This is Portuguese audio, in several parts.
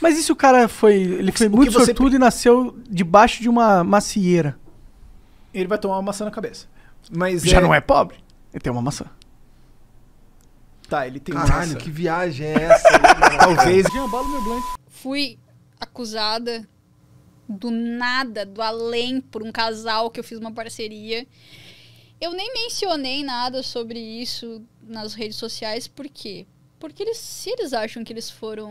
Mas e se o cara foi. Ele foi o muito sortudo e nasceu debaixo de uma macieira? Ele vai tomar uma maçã na cabeça. Mas Já é... não é pobre? Ele tem uma maçã. Tá, ele tem Caralho, uma maçã. que viagem é essa? Talvez. Fui acusada do nada, do além, por um casal que eu fiz uma parceria. Eu nem mencionei nada sobre isso nas redes sociais, por quê? Porque eles, se eles acham que eles foram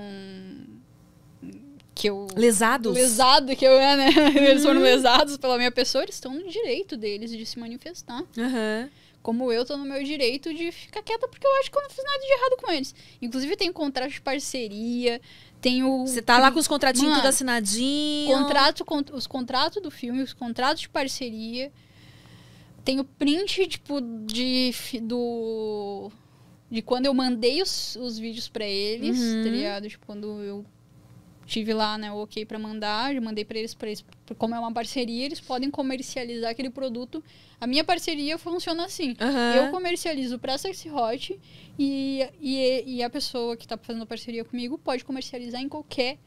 que eu. Lesados? Lesado que eu é, né? Uhum. Eles foram uhum. lesados pela minha pessoa, eles estão no direito deles de se manifestar. Uhum. Como eu tô no meu direito de ficar quieta, porque eu acho que eu não fiz nada de errado com eles. Inclusive, tem contrato de parceria, tem o. Você tá lá com os contratinhos Mano, tudo assinadinho. Contrato, os contratos do filme, os contratos de parceria. Tem o print, tipo, de. do. De quando eu mandei os, os vídeos para eles, tá uhum. tá ligado? Tipo, quando eu Tive lá né, o ok para mandar, já mandei para eles, pra eles, como é uma parceria, eles podem comercializar aquele produto. A minha parceria funciona assim: uhum. eu comercializo para Sexy Hot e, e, e a pessoa que está fazendo a parceria comigo pode comercializar em qualquer,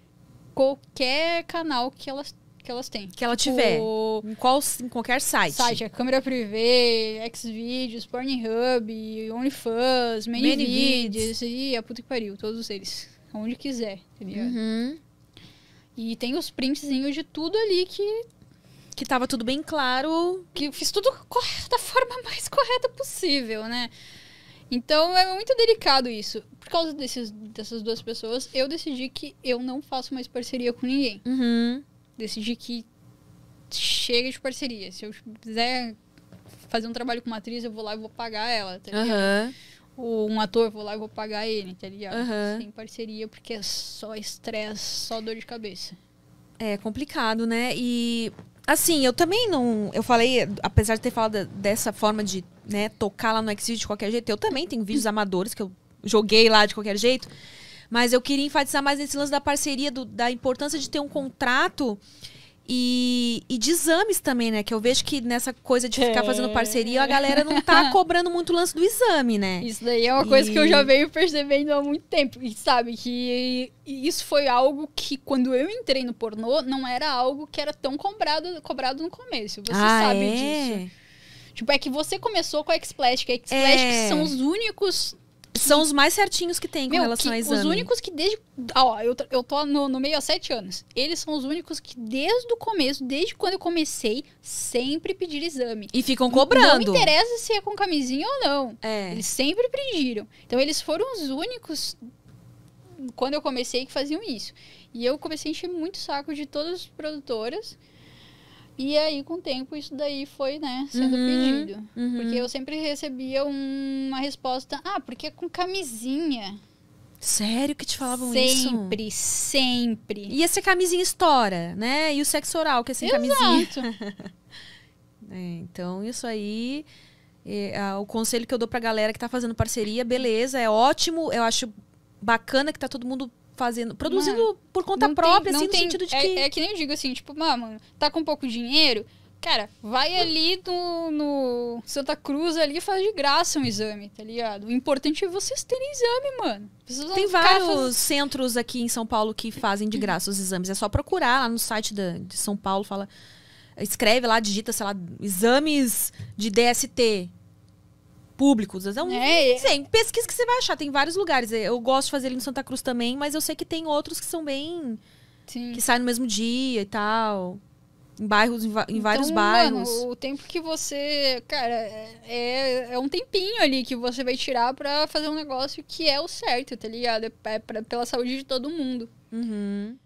qualquer canal que elas que elas têm. Que ela tipo, tiver. Em, qual, em qualquer site. Site, é câmera privê, Xvideos, Pornhub, OnlyFans, Many, e a puta que pariu, todos eles. Onde quiser, entendeu? Uhum. E tem os printzinhos de tudo ali que. Que tava tudo bem claro. Que eu fiz tudo da forma mais correta possível, né? Então é muito delicado isso. Por causa desses, dessas duas pessoas, eu decidi que eu não faço mais parceria com ninguém. Uhum. Decidi que chega de parceria. Se eu quiser fazer um trabalho com uma atriz, eu vou lá e vou pagar ela, tá uhum um ator, vou lá e vou pagar ele, tá ligado? Uhum. Sem parceria, porque é só estresse, só dor de cabeça. É complicado, né? E assim, eu também não. Eu falei, apesar de ter falado dessa forma de né, tocar lá no Xvideos de qualquer jeito, eu também tenho vídeos amadores que eu joguei lá de qualquer jeito. Mas eu queria enfatizar mais nesse lance da parceria, do, da importância de ter um contrato e, e de exames também, né? Que eu vejo que nessa coisa de ficar é. fazendo parceria, a galera não tá cobrando muito o lance do exame, né? Isso daí é uma e... coisa que eu já venho percebendo há muito tempo. E sabe que isso foi algo que, quando eu entrei no pornô, não era algo que era tão cobrado, cobrado no começo. Você ah, sabe é? disso. Tipo, é que você começou com a X-Plastic. A x é. são os únicos são os mais certinhos que tem com Meu, relação a exame. Os únicos que desde. ó, eu, eu tô no, no meio há sete anos. Eles são os únicos que desde o começo, desde quando eu comecei, sempre pediram exame. E ficam cobrando. Não, não interessa se é com camisinha ou não. É. Eles sempre pediram. Então eles foram os únicos quando eu comecei que faziam isso. E eu comecei a encher muito saco de todas as produtoras. E aí, com o tempo, isso daí foi, né, sendo uhum, pedido. Uhum. Porque eu sempre recebia uma resposta, ah, porque é com camisinha. Sério que te falavam sempre, isso? Sempre, sempre. E essa camisinha estoura, né? E o sexo oral, que é sem Exato. camisinha. é, então, isso aí... É, é, o conselho que eu dou pra galera que tá fazendo parceria, beleza, é ótimo. Eu acho bacana que tá todo mundo fazendo, produzindo mano, é. por conta própria, tem, assim, no sentido de é, que... É, que nem eu digo assim, tipo, mano, tá com pouco dinheiro, cara, vai ali no, no, Santa Cruz ali e faz de graça um exame, tá ligado? O importante é vocês terem exame, mano. Vocês Tem vários faz... centros aqui em São Paulo que fazem de graça os exames, é só procurar lá no site da, de São Paulo, fala... Escreve lá, digita, sei lá, exames de DST públicos. É um, é, é. sim, pesquisa que você vai achar. Tem vários lugares. É, eu gosto de fazer ele no Santa Cruz também, mas eu sei que tem outros que são bem. Sim. Que saem no mesmo dia e tal. Em bairros, em, então, vários bairros. Mano, o tempo que você. Cara, é, é um tempinho ali que você vai tirar para fazer um negócio que é o certo, tá ligado? É pra, pela saúde de todo mundo. Uhum.